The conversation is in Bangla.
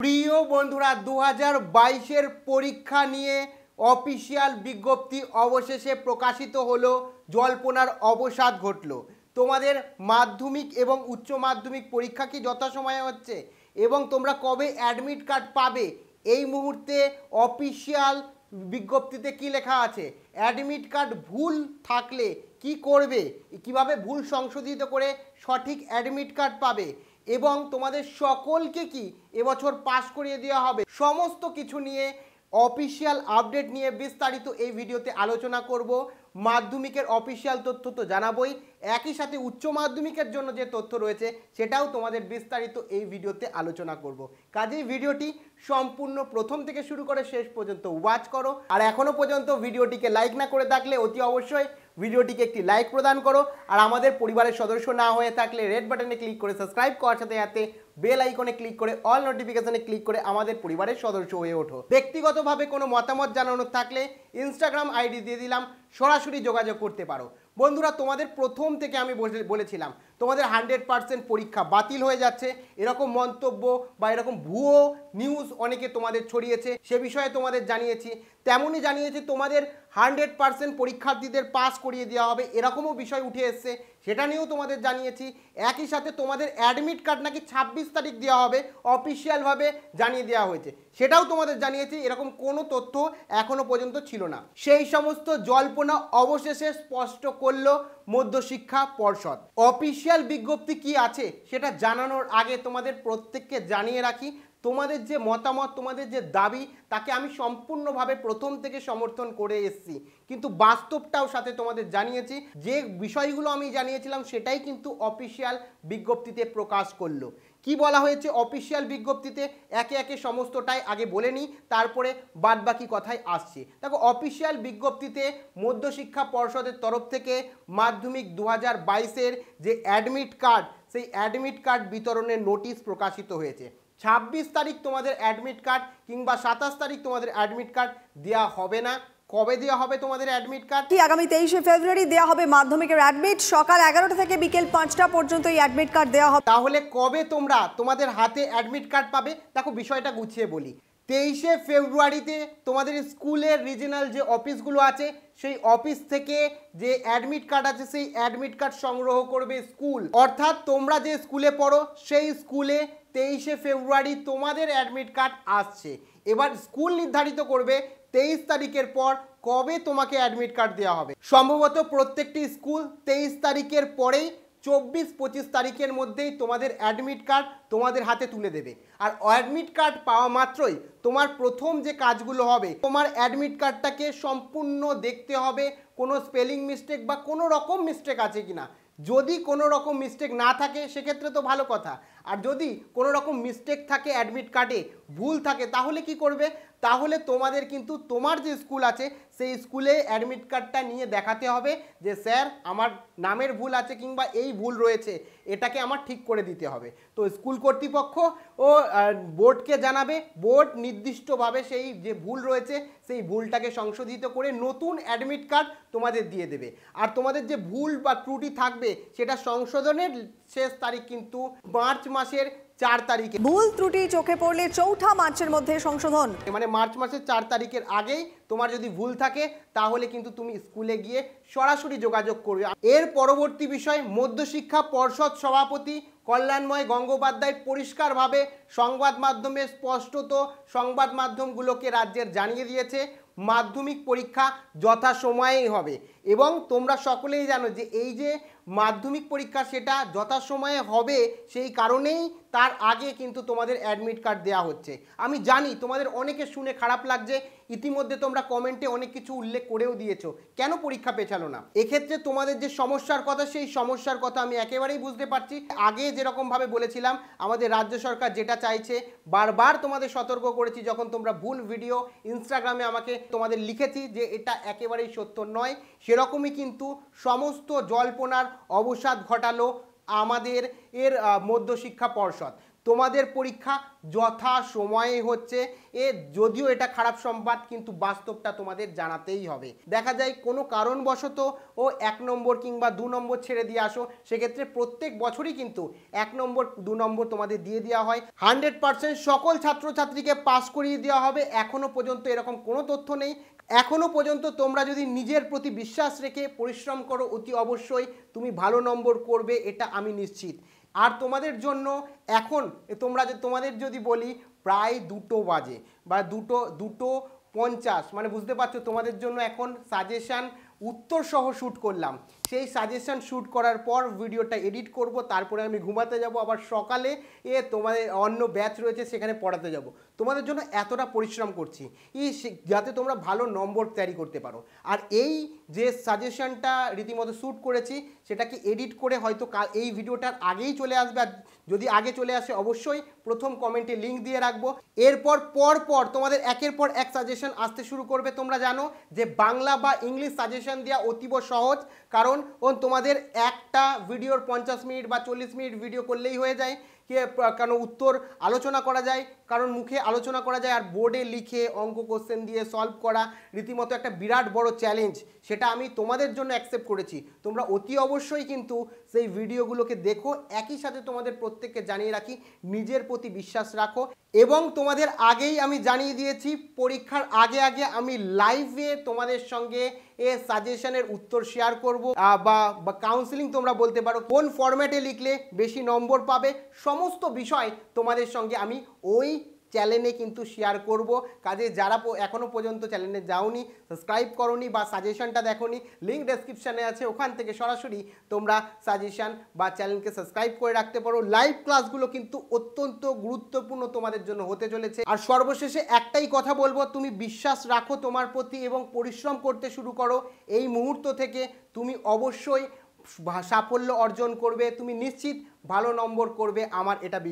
প্রিয় বন্ধুরা দু হাজার বাইশের পরীক্ষা নিয়ে অফিসিয়াল বিজ্ঞপ্তি অবশেষে প্রকাশিত হলো জল্পনার অবসাদ ঘটল তোমাদের মাধ্যমিক এবং উচ্চ মাধ্যমিক পরীক্ষা কি যথাসময়ে হচ্ছে এবং তোমরা কবে অ্যাডমিট কার্ড পাবে এই মুহূর্তে অফিসিয়াল বিজ্ঞপ্তিতে কি লেখা আছে অ্যাডমিট কার্ড ভুল থাকলে কি করবে কিভাবে ভুল সংশোধিত করে সঠিক অ্যাডমিট কার্ড পাবে এবং তোমাদের সকলকে কি এবছর পাশ করিয়ে দেওয়া হবে সমস্ত কিছু নিয়ে অফিসিয়াল আপডেট নিয়ে বিস্তারিত এই ভিডিওতে আলোচনা করব মাধ্যমিকের অফিসিয়াল তথ্য তো জানাবই একই সাথে উচ্চ মাধ্যমিকের জন্য যে তথ্য রয়েছে সেটাও তোমাদের বিস্তারিত এই ভিডিওতে আলোচনা করব কাজেই ভিডিওটি সম্পূর্ণ প্রথম থেকে শুরু করে শেষ পর্যন্ত ওয়াচ করো আর এখনও পর্যন্ত ভিডিওটিকে লাইক না করে থাকলে অতি অবশ্যই ভিডিওটিকে একটি লাইক প্রদান করো আর আমাদের পরিবারের সদস্য না হয়ে থাকলে রেড বাটনে ক্লিক করে সাবস্ক্রাইব করার সাথে সাথে বেল আইকনে ক্লিক করে অল নোটিফিকেশনে ক্লিক করে আমাদের পরিবারের সদস্য হয়ে ওঠো ব্যক্তিগতভাবে কোনো মতামত জানানোর থাকলে ইনস্টাগ্রাম আইডি দিয়ে দিলাম সরাসরি যোগাযোগ করতে পারো বন্ধুরা তোমাদের প্রথম থেকে আমি বলেছিলাম তোমাদের হান্ড্রেড পারসেন্ট পরীক্ষা বাতিল হয়ে যাচ্ছে এরকম মন্তব্য বা এরকম ভুয়ো নিউজ অনেকে তোমাদের ছড়িয়েছে সে বিষয়ে তোমাদের জানিয়েছি তেমনই জানিয়েছি তোমাদের হান্ড্রেড পারসেন্ট পরীক্ষার্থীদের পাস করিয়ে দেওয়া হবে এরকমও বিষয় উঠে এসছে সেটা নিয়েও তোমাদের জানিয়েছি একই সাথে তোমাদের অ্যাডমিট কার্ড নাকি ছাব্বিশ তারিখ দেওয়া হবে অফিসিয়ালভাবে জানিয়ে দেওয়া হয়েছে সেটাও তোমাদের জানিয়েছি এরকম কোনো তথ্য এখনও পর্যন্ত ছিল না সেই সমস্ত জল্পনা অবশেষে স্পষ্ট করলো মধ্যশিক্ষা পর্ষদ অফিসিয়াল বিজ্ঞপ্তি কি আছে সেটা জানানোর আগে তোমাদের প্রত্যেককে জানিয়ে রাখি তোমাদের যে মতামত তোমাদের যে দাবি তাকে আমি সম্পূর্ণভাবে প্রথম থেকে সমর্থন করে এসছি কিন্তু বাস্তবটাও সাথে তোমাদের জানিয়েছি যে বিষয়গুলো আমি জানিয়েছিলাম সেটাই কিন্তু অফিসিয়াল বিজ্ঞপ্তিতে প্রকাশ করলো কি বলা হয়েছে অফিসিয়াল বিজ্ঞপ্তিতে একে একে সমস্তটাই আগে বলে নিই তারপরে বাদবাকি কথায় আসছে দেখো অফিসিয়াল বিজ্ঞপ্তিতে মধ্যশিক্ষা পর্ষদের তরফ থেকে মাধ্যমিক দু হাজার যে অ্যাডমিট কার্ড সেই অ্যাডমিট কার্ড বিতরণের নোটিশ প্রকাশিত হয়েছে ছাব্বিশ তারিখ তোমাদের অ্যাডমিট কার্ড কিংবা সাতাশ তারিখ তোমাদের অ্যাডমিট কার্ড দেওয়া হবে না কবে দেওয়া হবে তোমাদের অ্যাডমিট কার্ড কি আগামী তেইশে ফেব্রুয়ারি দেওয়া হবে মাধ্যমিকের অ্যাডমিট সকাল এগারোটা থেকে বিকেল পাঁচটা পর্যন্ত এই অ্যাডমিট কার্ড দেওয়া হবে তাহলে কবে তোমরা তোমাদের হাতে অ্যাডমিট কার্ড পাবে দেখো বিষয়টা গুছিয়ে বলি তেইশে ফেব্রুয়ারিতে তোমাদের স্কুলের রিজিনাল যে অফিসগুলো আছে সেই অফিস থেকে যে অ্যাডমিট কার্ড আছে সেই অ্যাডমিট কার্ড সংগ্রহ করবে স্কুল অর্থাৎ তোমরা যে স্কুলে পড়ো সেই স্কুলে তেইশে ফেব্রুয়ারি তোমাদের অ্যাডমিট কার্ড আসছে এবার স্কুল নির্ধারিত করবে তেইশ তারিখের পর কবে তোমাকে অ্যাডমিট কার্ড দেওয়া হবে সম্ভবত প্রত্যেকটি স্কুল তেইশ তারিখের পরেই চব্বিশ পঁচিশ তারিখের মধ্যেই তোমাদের অ্যাডমিট কার্ড তোমাদের হাতে তুলে দেবে আর অ্যাডমিট কার্ড পাওয়া মাত্রই তোমার প্রথম যে কাজগুলো হবে তোমার অ্যাডমিট কার্ডটাকে সম্পূর্ণ দেখতে হবে কোনো স্পেলিং মিস্টেক বা কোনো রকম মিস্টেক আছে কি না যদি কোনো রকম মিস্টেক না থাকে সেক্ষেত্রে তো ভালো কথা আর যদি কোনো রকম মিস্টেক থাকে অ্যাডমিট কার্ডে ভুল থাকে তাহলে কি করবে তাহলে তোমাদের কিন্তু তোমার যে স্কুল আছে সেই স্কুলে অ্যাডমিট কার্ডটা নিয়ে দেখাতে হবে যে স্যার আমার নামের ভুল আছে কিংবা এই ভুল রয়েছে এটাকে আমার ঠিক করে দিতে হবে তো স্কুল কর্তৃপক্ষ ও বোর্ডকে জানাবে বোর্ড নির্দিষ্টভাবে সেই যে ভুল রয়েছে সেই ভুলটাকে সংশোধিত করে নতুন অ্যাডমিট কার্ড তোমাদের দিয়ে দেবে আর তোমাদের যে ভুল বা ত্রুটি থাকবে সেটা সংশোধনের শেষ তারিখ কিন্তু মার্চ মাসের চার তারিখে ভুল ত্রুটি চোখে পড়লে চৌঠা মার্চের মধ্যে সংশোধন মানে মার্চ মাসের চার তারিখের আগেই তোমার যদি ভুল থাকে তাহলে কিন্তু তুমি স্কুলে গিয়ে সরাসরি যোগাযোগ করবে এর পরবর্তী বিষয় মধ্যশিক্ষা পর্ষদ সভাপতি কল্যাণময় গঙ্গোপাধ্যায় পরিষ্কারভাবে সংবাদ মাধ্যমে স্পষ্টত সংবাদ মাধ্যমগুলোকে রাজ্যের জানিয়ে দিয়েছে মাধ্যমিক পরীক্ষা যথাসময়েই হবে এবং তোমরা সকলেই জানো যে এই যে মাধ্যমিক পরীক্ষা সেটা যথা সময়ে হবে সেই কারণেই তার আগে কিন্তু তোমাদের অ্যাডমিট কার্ড দেওয়া হচ্ছে আমি জানি তোমাদের অনেকে শুনে খারাপ লাগছে ইতিমধ্যে তোমরা কমেন্টে অনেক কিছু উল্লেখ করেও দিয়েছো কেন পরীক্ষা পেছালো না এক্ষেত্রে তোমাদের যে সমস্যার কথা সেই সমস্যার কথা আমি একেবারেই বুঝতে পারছি আগে যেরকমভাবে বলেছিলাম আমাদের রাজ্য সরকার যেটা চাইছে বারবার তোমাদের সতর্ক করেছি যখন তোমরা ভুল ভিডিও ইনস্টাগ্রামে আমাকে তোমাদের লিখেছি যে এটা একেবারেই সত্য নয় সেরকমই কিন্তু সমস্ত জল্পনার অবসাদ ঘটালো আমাদের এর মধ্যশিক্ষা পর্ষদ তোমাদের পরীক্ষা যথা সময়ে হচ্ছে এ যদিও এটা খারাপ সংবাদ কিন্তু বাস্তবটা তোমাদের জানাতেই হবে দেখা যায় কোনো কারণবশত ও এক নম্বর কিংবা দু নম্বর ছেড়ে দিয়ে আসো সেক্ষেত্রে প্রত্যেক বছরই কিন্তু এক নম্বর দু নম্বর তোমাদের দিয়ে দেওয়া হয় হান্ড্রেড পার্সেন্ট সকল ছাত্রছাত্রীকে পাস করিয়ে দেওয়া হবে এখনও পর্যন্ত এরকম কোনো তথ্য নেই এখনও পর্যন্ত তোমরা যদি নিজের প্রতি বিশ্বাস রেখে পরিশ্রম করো অতি অবশ্যই তুমি ভালো নম্বর করবে এটা আমি নিশ্চিত আর তোমাদের জন্য এখন তোমরা যে তোমাদের যদি বলি প্রায় দুটো বাজে বা দুটো দুটো পঞ্চাশ মানে বুঝতে পারছো তোমাদের জন্য এখন সাজেশান উত্তরসহ শ্যুট করলাম সেই সাজেশন শ্যুট করার পর ভিডিওটা এডিট করব তারপরে আমি ঘুমাতে যাব আবার সকালে এ তোমাদের অন্য ব্যাচ রয়েছে সেখানে পড়াতে যাব তোমাদের জন্য এতটা পরিশ্রম করছি ই যাতে তোমরা ভালো নম্বর তৈরি করতে পারো আর এই যে সাজেশনটা রীতিমতো শ্যুট করেছি সেটাকে এডিট করে হয়তো কাল এই ভিডিওটার আগেই চলে আসবে আর যদি আগে চলে আসে অবশ্যই প্রথম কমেন্টে লিঙ্ক দিয়ে রাখবো এরপর পর পর তোমাদের একের পর এক সাজেশন আসতে শুরু করবে তোমরা জানো যে বাংলা বা ইংলিশ সাজেশন দেওয়া অতীব সহজ কারণ কারণ ও তোমাদের একটা ভিডিওর পঞ্চাশ মিনিট বা চল্লিশ মিনিট ভিডিও করলেই হয়ে যায় কে কেন উত্তর আলোচনা করা যায় কারণ মুখে আলোচনা করা যায় আর বোর্ডে লিখে অঙ্ক কোশ্চেন দিয়ে সলভ করা রীতিমতো একটা বিরাট বড় চ্যালেঞ্জ সেটা আমি তোমাদের জন্য অ্যাকসেপ্ট করেছি তোমরা অতি অবশ্যই কিন্তু সেই ভিডিওগুলোকে দেখো একই সাথে তোমাদের প্রত্যেককে জানিয়ে রাখি নিজের প্রতি বিশ্বাস রাখো এবং তোমাদের আগেই আমি জানিয়ে দিয়েছি পরীক্ষার আগে আগে আমি লাইভে তোমাদের সঙ্গে এ সাজেশনের উত্তর শেয়ার করব বা কাউন্সিলিং তোমরা বলতে পারো কোন ফরম্যাটে লিখলে বেশি নম্বর পাবে সমস্ত বিষয় তোমাদের সঙ্গে আমি ওই চ্যানেলে কিন্তু শেয়ার করব কাজে যারা এখনও পর্যন্ত চ্যানেলে যাওনি সাবস্ক্রাইব করনি বা সাজেশনটা দেখোনি লিঙ্ক ডেসক্রিপশানে আছে ওখান থেকে সরাসরি তোমরা সাজেশন বা চ্যানেলকে সাবস্ক্রাইব করে রাখতে পারো লাইভ ক্লাসগুলো কিন্তু অত্যন্ত গুরুত্বপূর্ণ তোমাদের জন্য হতে চলেছে আর সর্বশেষে একটাই কথা বলবো তুমি বিশ্বাস রাখো তোমার প্রতি এবং পরিশ্রম করতে শুরু করো এই মুহূর্ত থেকে তুমি অবশ্যই সাফল্য অর্জন করবে তুমি নিশ্চিত ভালো নম্বর করবে আমার এটা